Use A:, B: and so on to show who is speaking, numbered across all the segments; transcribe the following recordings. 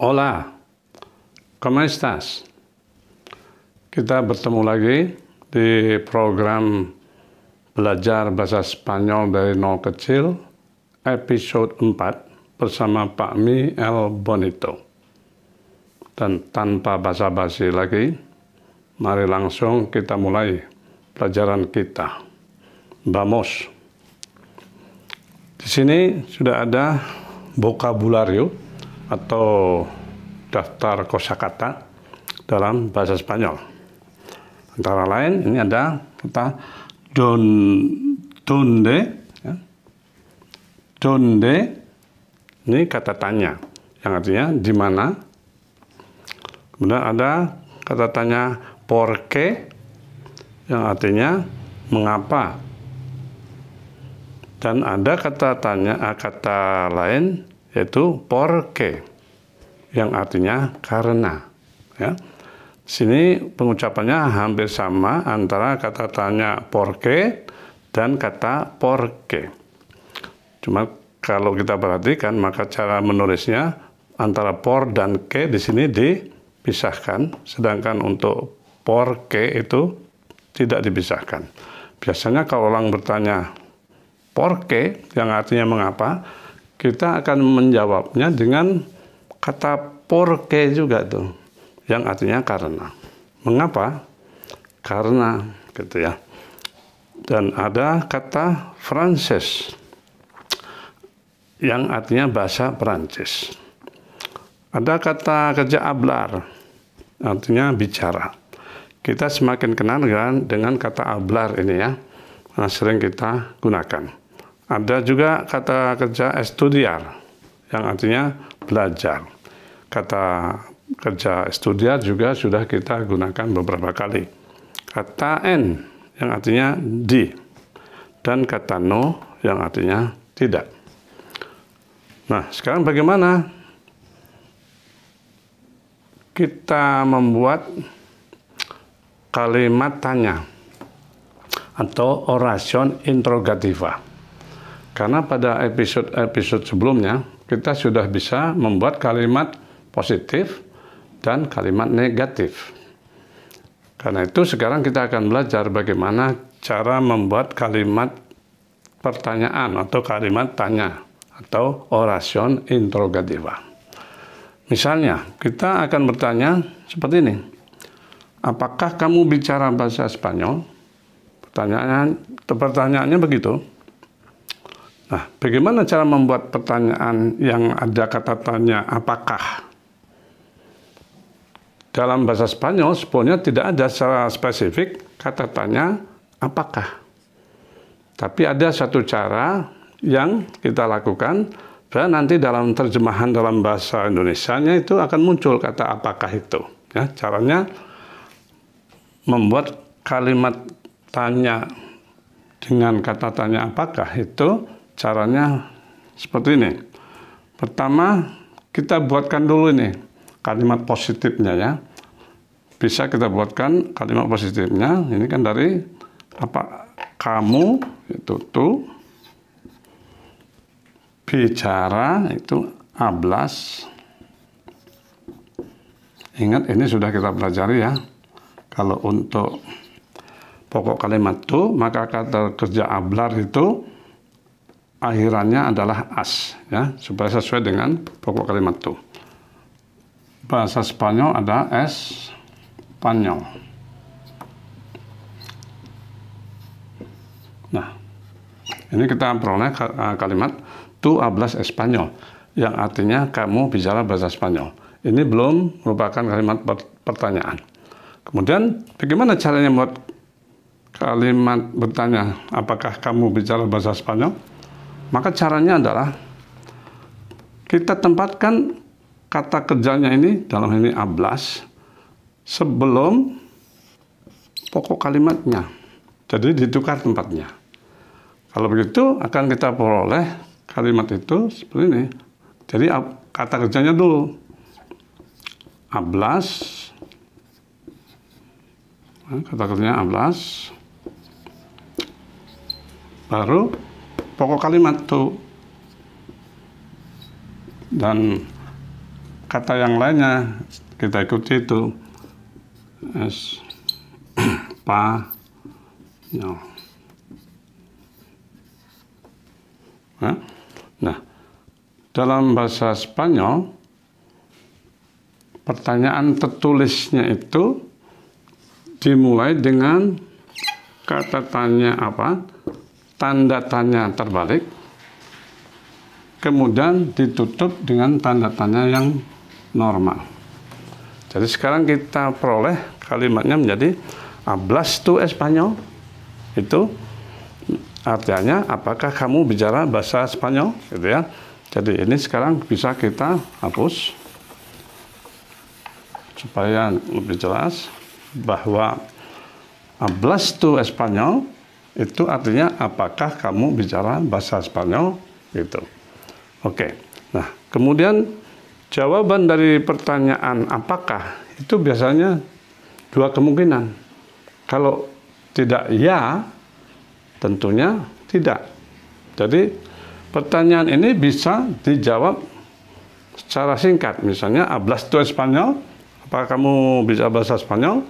A: Hola, ¿cómo estás? Kita bertemu lagi di program Belajar Bahasa Spanyol dari Nol Kecil, episode 4 bersama Pak Mi El Bonito. Dan tanpa basa-basi lagi, mari langsung kita mulai pelajaran kita. Vamos. Di sini sudah ada vocabulario atau daftar kosakata dalam bahasa Spanyol. Antara lain ini ada kata don donde ya. donde ini kata tanya yang artinya di mana. Kemudian ada kata tanya porque yang artinya mengapa. Dan ada kata tanya eh, kata lain yaitu porque yang artinya karena ya sini pengucapannya hampir sama antara kata tanya porque dan kata porque cuma kalau kita perhatikan maka cara menulisnya antara por dan ke di sini dipisahkan sedangkan untuk porque itu tidak dipisahkan biasanya kalau orang bertanya porque yang artinya mengapa kita akan menjawabnya dengan kata porke juga tuh yang artinya karena. Mengapa? Karena gitu ya. Dan ada kata Frances yang artinya bahasa Perancis. Ada kata kerja ablar artinya bicara. Kita semakin kenal dengan, dengan kata ablar ini ya. Nah, sering kita gunakan. Ada juga kata kerja estudiar yang artinya belajar. Kata kerja estudiar juga sudah kita gunakan beberapa kali. Kata en yang artinya di dan kata no yang artinya tidak. Nah, sekarang bagaimana kita membuat kalimat tanya atau oration interrogativa? Karena pada episode-episode sebelumnya kita sudah bisa membuat kalimat positif dan kalimat negatif. Karena itu sekarang kita akan belajar bagaimana cara membuat kalimat pertanyaan atau kalimat tanya atau orasion interrogativa. Misalnya, kita akan bertanya seperti ini. Apakah kamu bicara bahasa Spanyol? Pertanyaannya, pertanyaannya begitu. Nah, bagaimana cara membuat pertanyaan yang ada kata tanya apakah? Dalam bahasa Spanyol sebenarnya tidak ada secara spesifik kata tanya apakah. Tapi ada satu cara yang kita lakukan dan nanti dalam terjemahan dalam bahasa Indonesianya itu akan muncul kata apakah itu. Ya, caranya membuat kalimat tanya dengan kata tanya apakah itu Caranya seperti ini. Pertama, kita buatkan dulu ini kalimat positifnya ya. Bisa kita buatkan kalimat positifnya. Ini kan dari apa? Kamu itu tuh bicara itu ablas. Ingat ini sudah kita pelajari ya. Kalau untuk pokok kalimat tuh maka kata kerja ablar itu akhirannya adalah as ya supaya sesuai dengan pokok kalimat itu bahasa Spanyol ada es Spanyol nah ini kita peroleh eh, kalimat tu hablas Espanyol yang artinya kamu bicara bahasa Spanyol ini belum merupakan kalimat pertanyaan kemudian bagaimana caranya buat kalimat bertanya apakah kamu bicara bahasa Spanyol maka caranya adalah kita tempatkan kata kerjanya ini dalam ini ablas sebelum pokok kalimatnya. Jadi ditukar tempatnya. Kalau begitu akan kita peroleh kalimat itu seperti ini. Jadi kata kerjanya dulu. Ablas nah, kata kerjanya ablas baru pokok kalimat itu dan kata yang lainnya kita ikuti itu es pa nyol nah dalam bahasa Spanyol pertanyaan tertulisnya itu dimulai dengan kata tanya apa tanda tanya terbalik, kemudian ditutup dengan tanda tanya yang normal. Jadi sekarang kita peroleh kalimatnya menjadi ablas tu Espanyol. Itu artinya apakah kamu bicara bahasa Spanyol gitu ya. Jadi ini sekarang bisa kita hapus supaya lebih jelas bahwa ablas tu Espanyol itu artinya apakah kamu bicara bahasa Spanyol? itu Oke. Nah, kemudian jawaban dari pertanyaan apakah itu biasanya dua kemungkinan. Kalau tidak ya, tentunya tidak. Jadi pertanyaan ini bisa dijawab secara singkat. Misalnya, ablas ah, tu Spanyol? Apa kamu bisa bahasa Spanyol?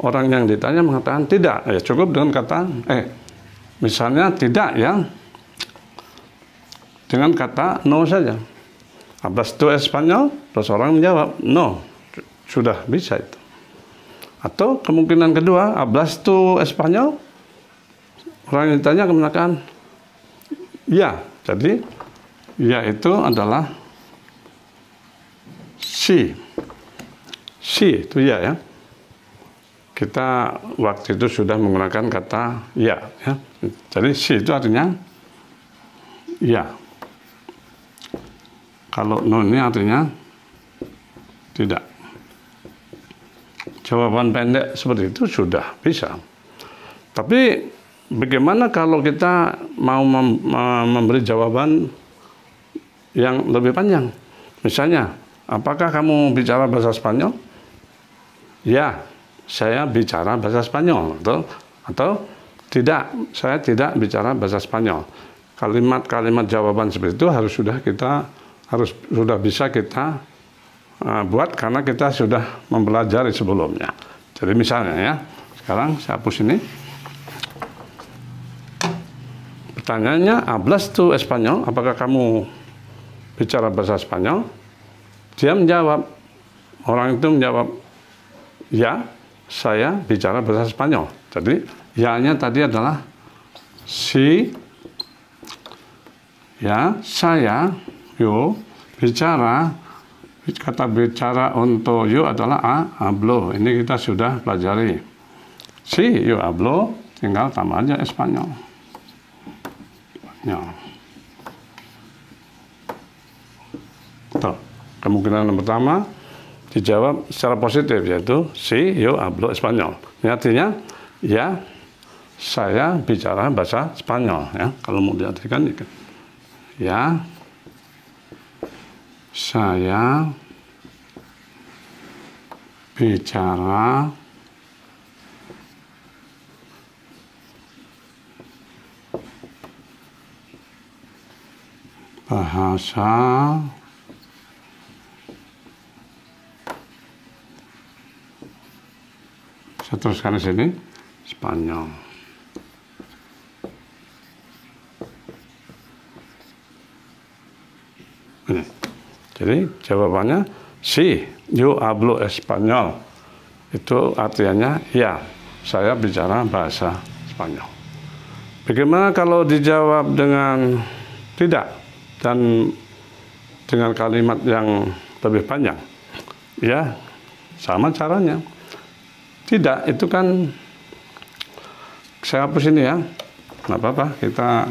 A: Orang yang ditanya mengatakan tidak. Ya cukup dengan kata eh Misalnya tidak ya, dengan kata no saja. ablas itu Spanyol, terus orang menjawab no, sudah bisa itu. Atau kemungkinan kedua, ablas itu Spanyol, orang yang ditanya mengatakan ya. Jadi ya itu adalah si. Si itu ya ya. Kita waktu itu sudah menggunakan kata ya ya. Jadi si itu artinya iya. Kalau non ini artinya tidak. Jawaban pendek seperti itu sudah bisa. Tapi bagaimana kalau kita mau mem memberi jawaban yang lebih panjang? Misalnya, apakah kamu bicara bahasa Spanyol? Ya, saya bicara bahasa Spanyol. Atau, atau tidak, saya tidak bicara bahasa Spanyol. Kalimat-kalimat jawaban seperti itu harus sudah kita harus sudah bisa kita uh, buat karena kita sudah mempelajari sebelumnya. Jadi misalnya ya, sekarang saya hapus ini. Pertanyaannya, ablas tu Spanyol, Apakah kamu bicara bahasa Spanyol? Dia menjawab, orang itu menjawab, ya, saya bicara bahasa Spanyol. Jadi ya-nya tadi adalah si ya saya yo bicara kata bicara untuk yo adalah a hablo ini kita sudah pelajari si yo hablo tinggal tambah aja Espanyol Espanyol Tuh. kemungkinan yang pertama dijawab secara positif yaitu si yo hablo Espanyol ini artinya ya saya bicara bahasa Spanyol ya kalau mau diartikan ya saya bicara bahasa saya teruskan di sini Spanyol Hmm. Jadi jawabannya si yo hablo Espanyol itu artinya ya saya bicara bahasa Spanyol. Bagaimana kalau dijawab dengan tidak dan dengan kalimat yang lebih panjang? Ya, sama caranya. Tidak, itu kan saya hapus ini ya. Nggak apa-apa, kita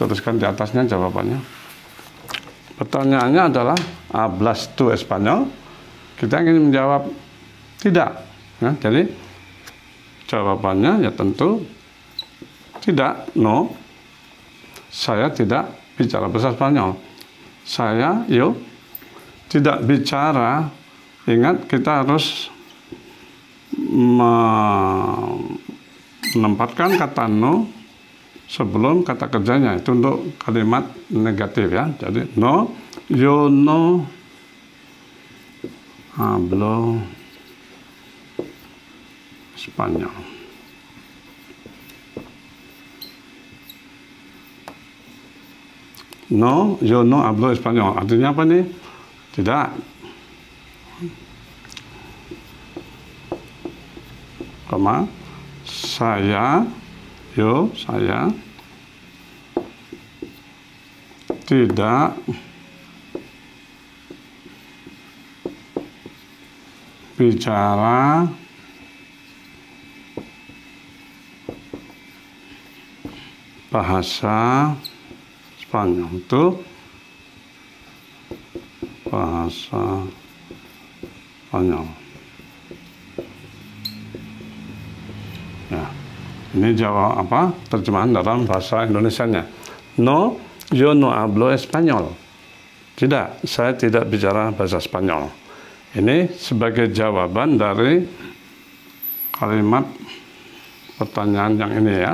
A: teruskan di atasnya jawabannya. Pertanyaannya adalah hablas tu Spanyol? Kita ingin menjawab tidak. Ya, jadi jawabannya ya tentu tidak. No, saya tidak bicara bahasa Spanyol. Saya yo tidak bicara. Ingat kita harus menempatkan kata no sebelum kata kerjanya itu untuk kalimat negatif ya jadi no yo no hablo ah, Spanyol no yo no hablo Spanyol artinya apa nih tidak koma saya yo saya tidak bicara bahasa Spanyol untuk bahasa Spanyol. ini Jawa apa terjemahan dalam bahasa Indonesianya. No, yo no hablo Spanyol. Tidak, saya tidak bicara bahasa Spanyol. Ini sebagai jawaban dari kalimat pertanyaan yang ini ya.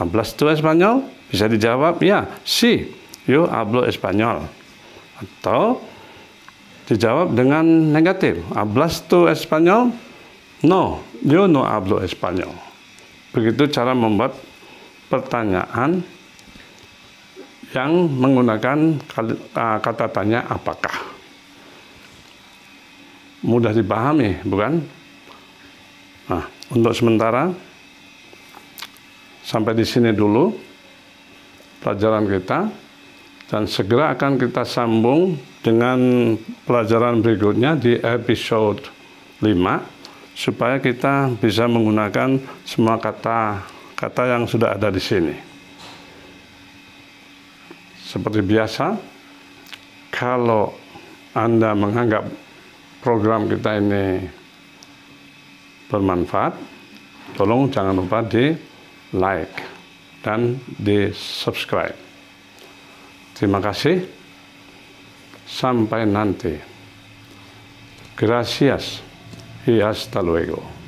A: Hablas tu Spanyol? Bisa dijawab ya, si. Yo hablo Spanyol. Atau dijawab dengan negatif. Hablas tu Spanyol? No, yo no hablo Spanyol. Begitu cara membuat pertanyaan yang menggunakan kata tanya apakah. Mudah dipahami, bukan? Nah, untuk sementara sampai di sini dulu pelajaran kita dan segera akan kita sambung dengan pelajaran berikutnya di episode 5 supaya kita bisa menggunakan semua kata kata yang sudah ada di sini. Seperti biasa, kalau Anda menganggap program kita ini bermanfaat, tolong jangan lupa di like dan di subscribe. Terima kasih. Sampai nanti. Gracias. y hasta luego.